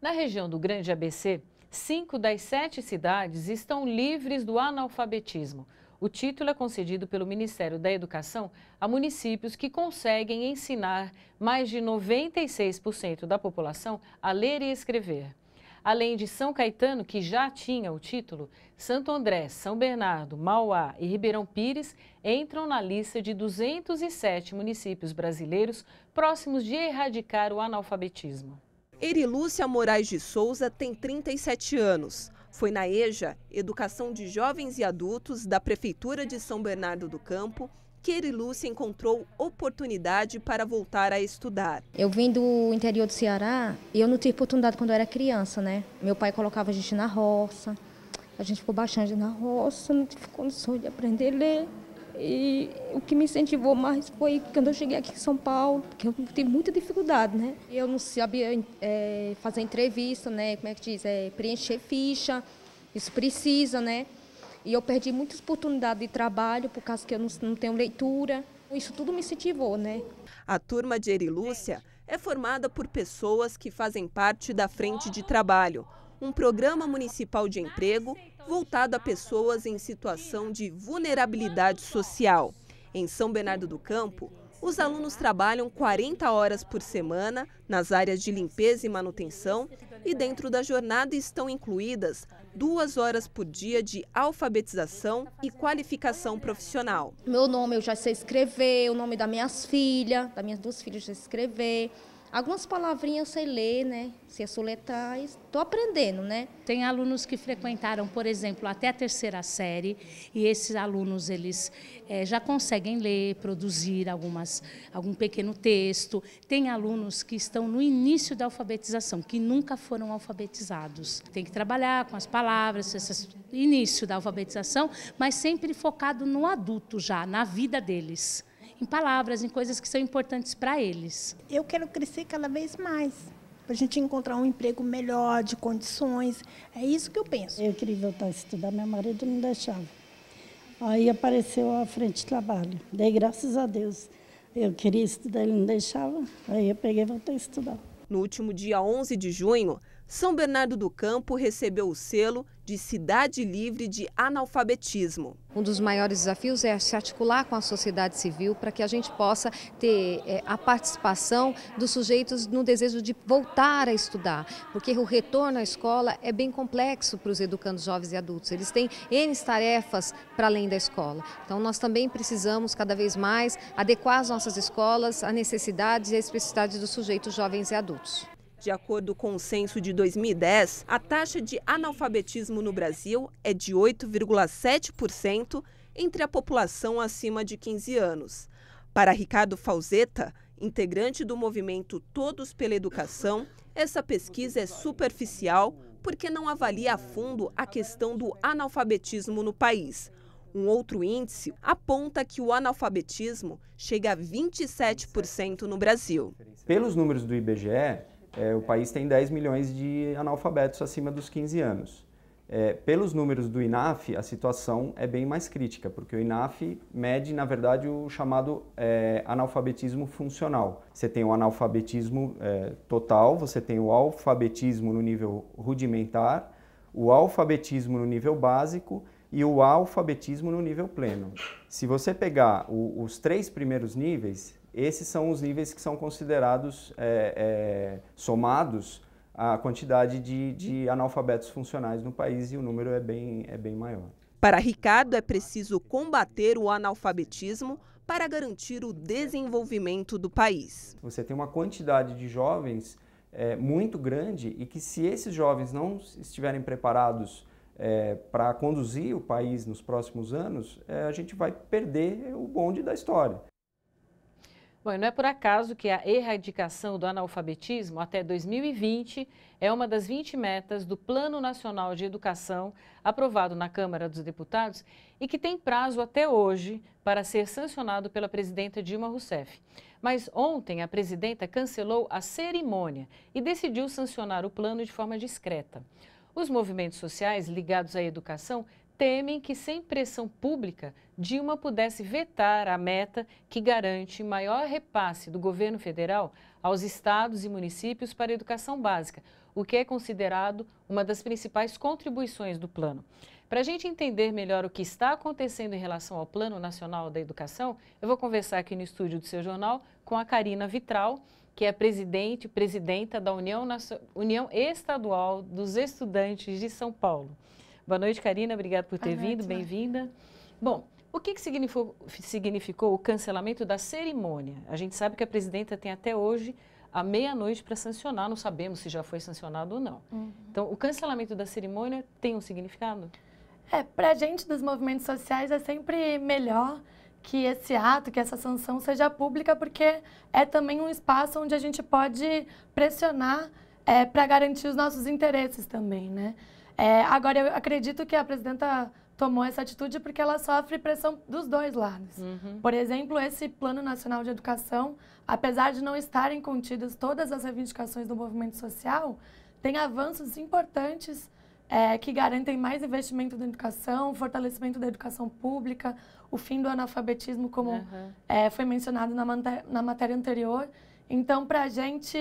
Na região do Grande ABC, cinco das sete cidades estão livres do analfabetismo. O título é concedido pelo Ministério da Educação a municípios que conseguem ensinar mais de 96% da população a ler e escrever. Além de São Caetano, que já tinha o título, Santo André, São Bernardo, Mauá e Ribeirão Pires entram na lista de 207 municípios brasileiros próximos de erradicar o analfabetismo. Erilúcia Moraes de Souza tem 37 anos. Foi na EJA, Educação de Jovens e Adultos, da Prefeitura de São Bernardo do Campo, que Erilúcia encontrou oportunidade para voltar a estudar. Eu vim do interior do Ceará e eu não tive oportunidade quando eu era criança, né? Meu pai colocava a gente na roça, a gente ficou bastante na roça, não tive condições de aprender a ler. E o que me incentivou mais foi quando eu cheguei aqui em São Paulo, porque eu tive muita dificuldade, né? Eu não sabia é, fazer entrevista, né? Como é que diz? É, preencher ficha, isso precisa, né? E eu perdi muitas oportunidades de trabalho por causa que eu não, não tenho leitura. Isso tudo me incentivou, né? A turma de Erilúcia é formada por pessoas que fazem parte da Frente de Trabalho, um programa municipal de emprego voltado a pessoas em situação de vulnerabilidade social. Em São Bernardo do Campo, os alunos trabalham 40 horas por semana nas áreas de limpeza e manutenção e dentro da jornada estão incluídas duas horas por dia de alfabetização e qualificação profissional. Meu nome eu já sei escrever, o nome das minhas filhas, das minhas duas filhas já sei escrever. Algumas palavrinhas eu sei ler, né? Sei soletrar, estou aprendendo, né? Tem alunos que frequentaram, por exemplo, até a terceira série e esses alunos eles é, já conseguem ler, produzir algumas, algum pequeno texto. Tem alunos que estão no início da alfabetização, que nunca foram alfabetizados. Tem que trabalhar com as palavras, esse início da alfabetização, mas sempre focado no adulto já, na vida deles em palavras, em coisas que são importantes para eles. Eu quero crescer cada vez mais para a gente encontrar um emprego melhor, de condições. É isso que eu penso. Eu queria voltar a estudar, meu marido não deixava. Aí apareceu a frente de trabalho. Dei graças a Deus. Eu queria estudar, ele não deixava. Aí eu peguei e voltei a estudar. No último dia 11 de junho, são Bernardo do Campo recebeu o selo de Cidade Livre de Analfabetismo. Um dos maiores desafios é se articular com a sociedade civil para que a gente possa ter é, a participação dos sujeitos no desejo de voltar a estudar, porque o retorno à escola é bem complexo para os educandos jovens e adultos. Eles têm N tarefas para além da escola. Então, nós também precisamos cada vez mais adequar as nossas escolas à necessidade e à especificidade dos sujeitos jovens e adultos. De acordo com o censo de 2010, a taxa de analfabetismo no Brasil é de 8,7% entre a população acima de 15 anos. Para Ricardo Falzeta, integrante do movimento Todos pela Educação, essa pesquisa é superficial porque não avalia a fundo a questão do analfabetismo no país. Um outro índice aponta que o analfabetismo chega a 27% no Brasil. Pelos números do IBGE, é, o país tem 10 milhões de analfabetos acima dos 15 anos. É, pelos números do INAF, a situação é bem mais crítica, porque o INAF mede, na verdade, o chamado é, analfabetismo funcional. Você tem o analfabetismo é, total, você tem o alfabetismo no nível rudimentar, o alfabetismo no nível básico e o alfabetismo no nível pleno. Se você pegar o, os três primeiros níveis, esses são os níveis que são considerados é, é, somados à quantidade de, de analfabetos funcionais no país e o número é bem, é bem maior. Para Ricardo, é preciso combater o analfabetismo para garantir o desenvolvimento do país. Você tem uma quantidade de jovens é, muito grande e que, se esses jovens não estiverem preparados é, para conduzir o país nos próximos anos, é, a gente vai perder o bonde da história. Bom, não é por acaso que a erradicação do analfabetismo até 2020 é uma das 20 metas do Plano Nacional de Educação, aprovado na Câmara dos Deputados, e que tem prazo até hoje para ser sancionado pela presidenta Dilma Rousseff. Mas ontem a presidenta cancelou a cerimônia e decidiu sancionar o plano de forma discreta. Os movimentos sociais ligados à educação temem que, sem pressão pública, Dilma pudesse vetar a meta que garante maior repasse do governo federal aos estados e municípios para a educação básica, o que é considerado uma das principais contribuições do plano. Para a gente entender melhor o que está acontecendo em relação ao Plano Nacional da Educação, eu vou conversar aqui no estúdio do seu jornal com a Karina Vitral, que é presidente e presidenta da União, União Estadual dos Estudantes de São Paulo. Boa noite, Karina. Obrigada por ter Boa vindo. Bem-vinda. Bom, o que, que significou, significou o cancelamento da cerimônia? A gente sabe que a presidenta tem até hoje a meia-noite para sancionar, não sabemos se já foi sancionado ou não. Uhum. Então, o cancelamento da cerimônia tem um significado? É, para a gente dos movimentos sociais é sempre melhor que esse ato, que essa sanção seja pública, porque é também um espaço onde a gente pode pressionar é, para garantir os nossos interesses também, né? É, agora, eu acredito que a presidenta tomou essa atitude porque ela sofre pressão dos dois lados. Uhum. Por exemplo, esse Plano Nacional de Educação, apesar de não estarem contidas todas as reivindicações do movimento social, tem avanços importantes é, que garantem mais investimento na educação, fortalecimento da educação pública, o fim do analfabetismo, como uhum. é, foi mencionado na, na matéria anterior. Então, para a gente,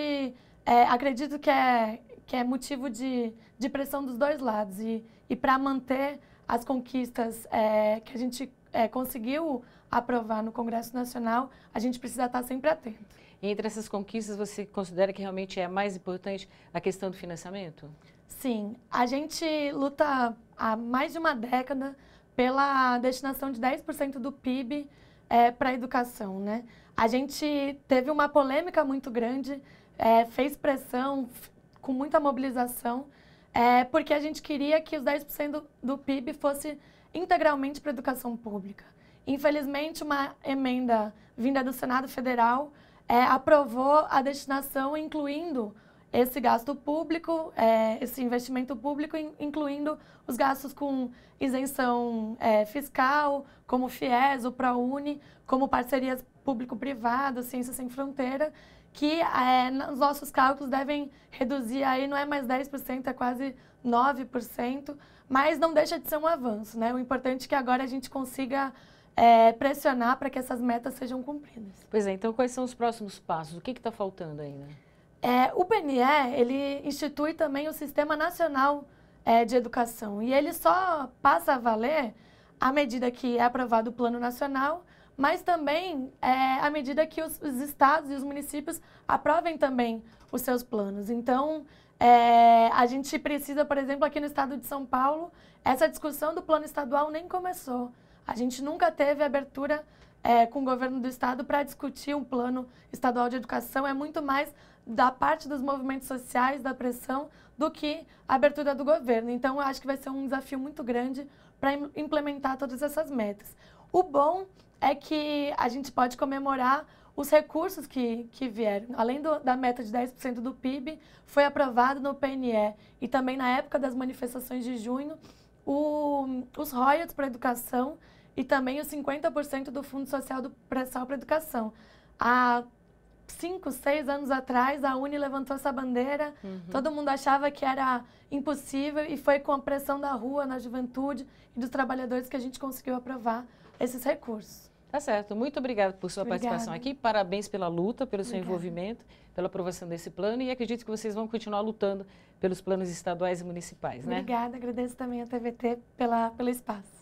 é, acredito que é que é motivo de, de pressão dos dois lados. E, e para manter as conquistas é, que a gente é, conseguiu aprovar no Congresso Nacional, a gente precisa estar tá sempre atento. E entre essas conquistas, você considera que realmente é mais importante a questão do financiamento? Sim, a gente luta há mais de uma década pela destinação de 10% do PIB é, para a educação. Né? A gente teve uma polêmica muito grande, é, fez pressão, com muita mobilização, é, porque a gente queria que os 10% do, do PIB fosse integralmente para a educação pública. Infelizmente, uma emenda vinda do Senado Federal é, aprovou a destinação incluindo esse gasto público, é, esse investimento público, incluindo os gastos com isenção é, fiscal, como o FIES, o ProUni, como parcerias público-privado, Ciência Sem Fronteira, que é, eh, nos nossos cálculos devem reduzir aí, não é mais 10%, é quase 9%, mas não deixa de ser um avanço, né? O importante é que agora a gente consiga é, pressionar para que essas metas sejam cumpridas. Pois é, então quais são os próximos passos? O que está faltando ainda? Né? É, o PNE, ele institui também o Sistema Nacional é, de Educação e ele só passa a valer à medida que é aprovado o Plano Nacional mas também é, à medida que os, os, estados e os municípios aprovem também os seus planos. Então, é, a gente precisa, por exemplo, aqui no estado de São Paulo, essa discussão do plano estadual nem começou. A gente nunca teve abertura é, com o governo do estado para discutir um plano estadual de educação. É muito mais da parte dos movimentos sociais, da pressão, do que a abertura do governo. Então, eu acho que vai ser um desafio muito grande para implementar todas essas metas. O bom é que a gente pode comemorar os recursos que, que vieram. Além do, da meta de 10% do PIB, foi aprovado no PNE e também na época das manifestações de junho, o, os royalties para a educação e também os 50% do Fundo Social do, para a Educação. A cinco, seis anos atrás, a Uni levantou essa bandeira, uhum. todo mundo achava que era impossível e foi com a pressão da rua, na juventude e dos trabalhadores que a gente conseguiu aprovar esses recursos. Tá certo. Muito obrigada por sua obrigada. participação aqui. Parabéns pela luta, pelo seu obrigada. envolvimento, pela aprovação desse plano e acredito que vocês vão continuar lutando pelos planos estaduais e municipais, né? Obrigada. Agradeço também a TVT pela, pelo espaço.